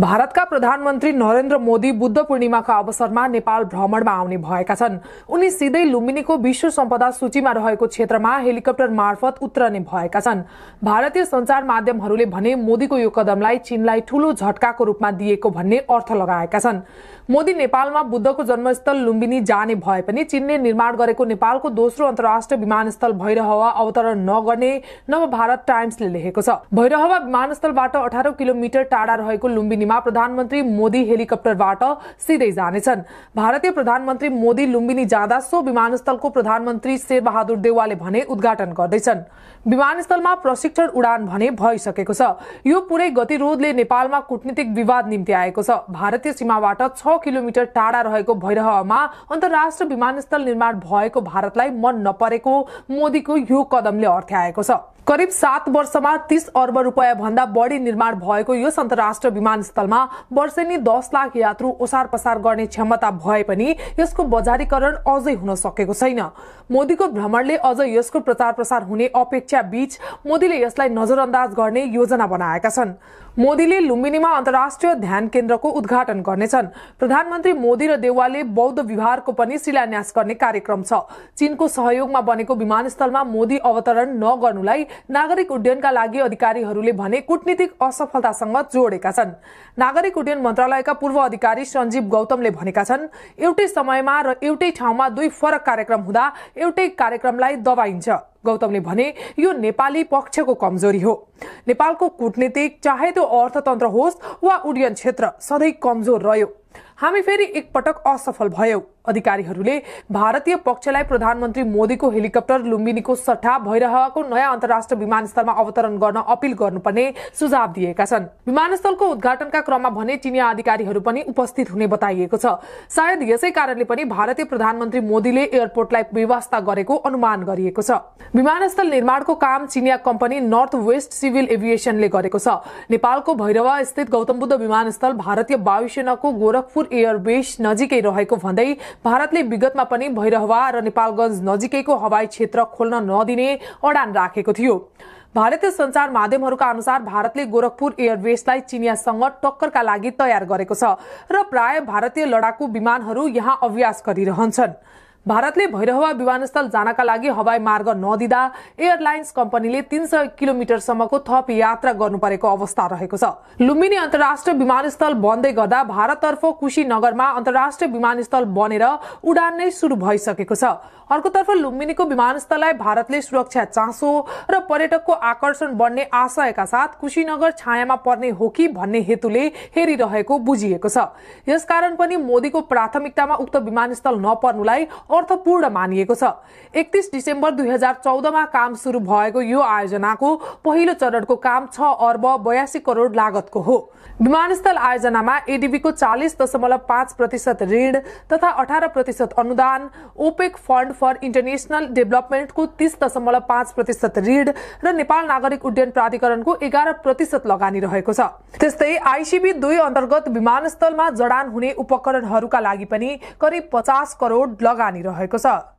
भारतका प्रधानमन्त्री नरेन्द्र मोदी बुद्ध पूर्णिमाका अवसरमा नेपाल भ्रमणमा आउने भएका छन् उनी सिधै लुम्बिनीको विश्व सम्पदा सूचीमा रहेको क्षेत्रमा हेलिकप्टर मार्फत उत्रने भएका छन् भारतीय संचार माध्यमहरूले भने मोदीको यो कदमलाई चीनलाई ठूलो झटकाको रूपमा दिएको भन्ने अर्थ लगाएका छन् मोदी नेपालमा बुद्धको जन्मस्थल लुम्बिनी जाने भए पनि चीनले निर्माण गरेको नेपालको दोस्रो अन्तर्राष्ट्रिय विमानस्थल भैरहवा अवतरण नगर्ने नवभारत टाइम्सले लेखेको छ भैरहवा विमानस्थलबाट अठार किलोमिटर टाढा रहेको लुम्बिनी लुम्बिनीमा प्रधानमन्त्री मोदी हेलिकप्टरबाट सिधै जानेछन् भारतीय प्रधानमन्त्री मोदी लुम्बिनी जाँदा सो विमानस्थलको प्रधानमन्त्री शेरबहादुर देवालले भने उद्घाटन गर्दैछन् विमानस्थलमा प्रशिक्षण उडान भने भइसकेको छ यो पूरै गतिरोधले नेपालमा कूटनीतिक विवाद निम्ति आएको छ भारतीय सीमाबाट छ किलोमिटर टाढा रहेको भैरहमा अन्तर्राष्ट्रिय विमानस्थल निर्माण भएको भारतलाई मन नपरेको मोदीको यो कदमले अर्थ्याएको छ करिब सात वर्षमा तीस अर्ब रुपियाँ भन्दा बढी निर्माण भएको यस अन्तर्राष्ट्रिय विमानस्थलमा वर्षेनी दस लाख यात्रु ओसार पसार गर्ने क्षमता भए पनि यसको बजारीकरण अझै हुन सकेको छैन मोदीको भ्रमणले अझ यसको प्रचार प्रसार हुने अपेक्षा बीच मोदीले यसलाई नजरअन्दाज गर्ने योजना बनाएका छन् मोदीले लुम्बिनीमा अन्तर्राष्ट्रिय ध्यान केन्द्रको उद्घाटन गर्नेछन् प्रधानमन्त्री मोदी र देउवाले बौद्ध विहारको पनि शिलान्यास गर्ने कार्यक्रम छ चीनको सहयोगमा बनेको विमानस्थलमा मोदी अवतरण नगर्नुलाई नागरिक उड्डयनका लागि अधिकारीहरूले भने कूटनीतिक असफलतासँग जोडेका छन् नागरिक उड्डयन मन्त्रालयका पूर्व अधिकारी सञ्जीव गौतमले भनेका छन् एउटै समयमा र एउटै ठाउँमा दुई फरक कार्यक्रम हुँदा एउटै कार्यक्रमलाई दबाइन्छ गौतमले भने यो नेपाली पक्षको कमजोरी हो नेपालको कूटनीतिक चाहे त्यो अर्थतन्त्र होस् वा उड्डयन क्षेत्र सधैँ कमजोर रह्यो हामी फेरि एकपटक असफल भयौँ अधिकारीहरूले भारतीय पक्षलाई प्रधानमन्त्री मोदीको हेलिकप्टर लुम्बिनीको सट्टा भइरहेको नयाँ अन्तर्राष्ट्रिय विमानस्थलमा अवतरण गर्न अपिल गर्नुपर्ने सुझाव दिएका छन् विमानस्थलको उद्घाटनका क्रममा भने चिनिया अधिकारीहरू पनि उपस्थित हुने बताइएको छ सायद यसै कारणले पनि भारतीय प्रधानमन्त्री मोदीले एयरपोर्टलाई व्यवस्था गरेको अनुमान गरिएको छ विमानस्थल निर्माणको काम चिनिया कम्पनी नर्थ वेस्ट सिभिल एभिएसनले गरेको छ नेपालको भैरवा स्थित गौतम बुद्ध विमानस्थल भारतीय वायुसेनाको गोरखपुर एयरबेस नजिकै रहेको भन्दै भारतले विगतमा पनि भैरवा र नेपालगंज नजिकैको हवाई क्षेत्र खोल्न नदिने अडान राखेको थियो भारतीय संचार माध्यमहरूका अनुसार भारतले गोरखपुर एयरबेसलाई चिनियासँग टक्करका लागि तयार गरेको छ र प्राय भारतीय लडाकु विमानहरू यहाँ अभ्यास गरिरहन्छन् भारतले भैरहवा विमानस्थल जानका लागि हवाई मार्ग नदिँदा एयरलाइन्स कम्पनीले तीन सय किलोमिटरसम्मको थप यात्रा गर्नु परेको अवस्था रहेको छ लुम्बिनी अन्तर्राष्ट्रिय विमानस्थल बन्दै गर्दा भारततर्फ कुशीनगरमा अन्तर्राष्ट्रिय विमानस्थल बनेर उडान नै सुरु भइसकेको छ अर्कोतर्फ लुम्बिनीको विमानस्थललाई भारतले सुरक्षा चासो र पर्यटकको आकर्षण बढ्ने आशयका साथ कुशीनगर छायामा पर्ने हो कि भन्ने हेतुले हेरिरहेको बुझिएको छ यसकारण पनि मोदीको प्राथमिकतामा उक्त विमानस्थल नपर्नुलाई अर्थपूर्ण मानिएको छ एकतिस डिसेम्बर दुई हजार चौधमा काम सुरु भएको यो आयोजनाको पहिलो चरणको काम छ अर्ब बयासी करोड लागतको हो विमानस्थल आयोजनामा एडिबीको चालिस दशमलव पाँच प्रतिशत ऋण तथा अठार प्रतिशत अनुदान ओपेक फण्ड फर इन्टरनेसनल डेभलपमेन्टको तीस दशमलव पाँच प्रतिशत ऋण र नेपाल नागरिक उड्डयन प्राधिकरणको एघार प्रतिशत लगानी रहेको छ त्यस्तै आइसिबी दुई अन्तर्गत विमानस्थलमा जडान हुने उपकरणहरूका लागि पनि करिब पचास करोड लगानी 이러할것아